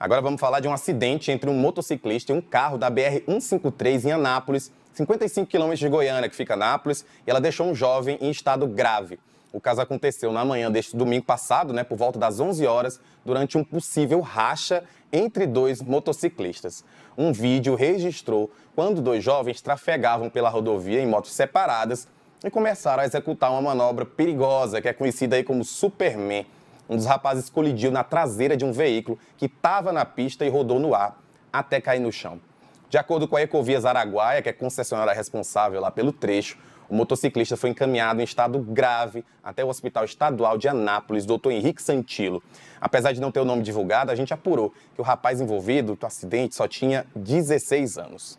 Agora vamos falar de um acidente entre um motociclista e um carro da BR-153 em Anápolis, 55 quilômetros de Goiânia, que fica Anápolis, e ela deixou um jovem em estado grave. O caso aconteceu na manhã deste domingo passado, né, por volta das 11 horas, durante um possível racha entre dois motociclistas. Um vídeo registrou quando dois jovens trafegavam pela rodovia em motos separadas e começaram a executar uma manobra perigosa que é conhecida aí como Superman um dos rapazes colidiu na traseira de um veículo que estava na pista e rodou no ar até cair no chão. De acordo com a Ecovias Araguaia, que é a concessionária responsável lá pelo trecho, o motociclista foi encaminhado em estado grave até o Hospital Estadual de Anápolis, doutor Henrique Santilo. Apesar de não ter o nome divulgado, a gente apurou que o rapaz envolvido no acidente só tinha 16 anos.